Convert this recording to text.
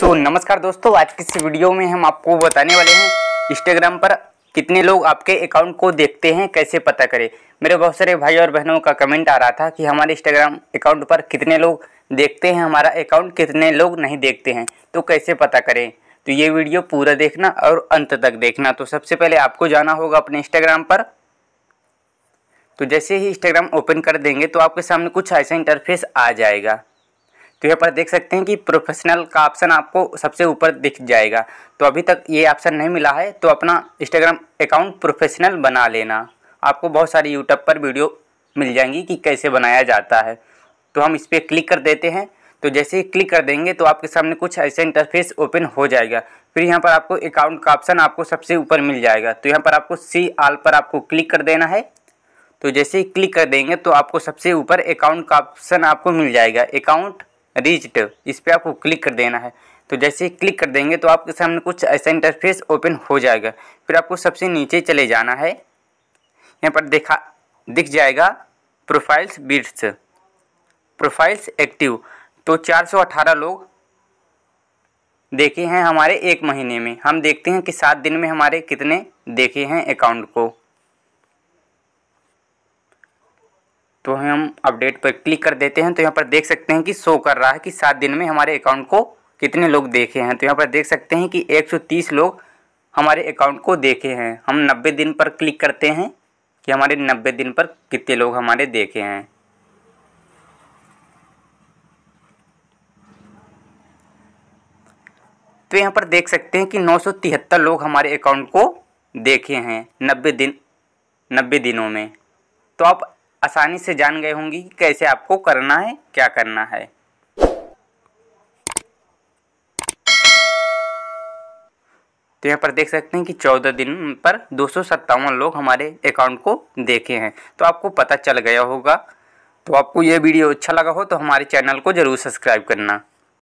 सो so, नमस्कार दोस्तों आज की इस वीडियो में हम आपको बताने वाले हैं इंस्टाग्राम पर कितने लोग आपके अकाउंट को देखते हैं कैसे पता करें मेरे बहुत सारे भाई और बहनों का कमेंट आ रहा था कि हमारे इंस्टाग्राम अकाउंट पर कितने लोग देखते हैं हमारा अकाउंट कितने लोग नहीं देखते हैं तो कैसे पता करें तो ये वीडियो पूरा देखना और अंत तक देखना तो सबसे पहले आपको जाना होगा अपने इंस्टाग्राम पर तो जैसे ही इंस्टाग्राम ओपन कर देंगे तो आपके सामने कुछ ऐसा इंटरफेस आ जाएगा तो यहाँ पर देख सकते हैं कि प्रोफेशनल का ऑप्शन आपको सबसे ऊपर दिख जाएगा तो अभी तक ये ऑप्शन नहीं मिला है तो अपना इंस्टाग्राम अकाउंट प्रोफेशनल बना लेना आपको बहुत सारी यूट्यूब पर वीडियो मिल जाएंगी कि कैसे बनाया जाता है तो हम इस पर क्लिक कर देते हैं तो जैसे ही क्लिक कर देंगे तो आपके सामने कुछ ऐसा इंटरफेस ओपन हो जाएगा फिर यहाँ पर आपको अकाउंट का ऑप्शन आपको सबसे ऊपर मिल जाएगा तो यहाँ पर आपको सी आल पर आपको क्लिक कर देना है तो जैसे ही क्लिक कर देंगे तो आपको सबसे ऊपर अकाउंट का ऑप्शन आपको मिल जाएगा अकाउंट रिज्ड इस पर आपको क्लिक कर देना है तो जैसे ही क्लिक कर देंगे तो आपके सामने कुछ ऐसा इंटरफेस ओपन हो जाएगा फिर आपको सबसे नीचे चले जाना है यहाँ पर देखा दिख जाएगा प्रोफाइल्स बीट्स प्रोफाइल्स एक्टिव तो 418 लोग देखे हैं हमारे एक महीने में हम देखते हैं कि सात दिन में हमारे कितने देखे हैं अकाउंट को तो हम अपडेट पर क्लिक कर देते हैं तो यहाँ पर देख सकते हैं कि शो कर रहा है कि सात दिन में हमारे अकाउंट को कितने लोग देखे हैं तो यहाँ पर देख सकते हैं कि 130 लोग हमारे अकाउंट को देखे हैं हम 90 दिन पर क्लिक करते हैं कि हमारे 90 दिन पर कितने लोग हमारे देखे हैं तो यहाँ पर देख सकते हैं कि नौ लोग हमारे अकाउंट को देखे हैं 90 दिन 90 दिनों में तो आप आसानी से जान गए होंगे कि कैसे आपको करना है क्या करना है तो यहाँ पर देख सकते हैं कि चौदह दिन पर दो लोग हमारे अकाउंट को देखे हैं तो आपको पता चल गया होगा तो आपको ये वीडियो अच्छा लगा हो तो हमारे चैनल को ज़रूर सब्सक्राइब करना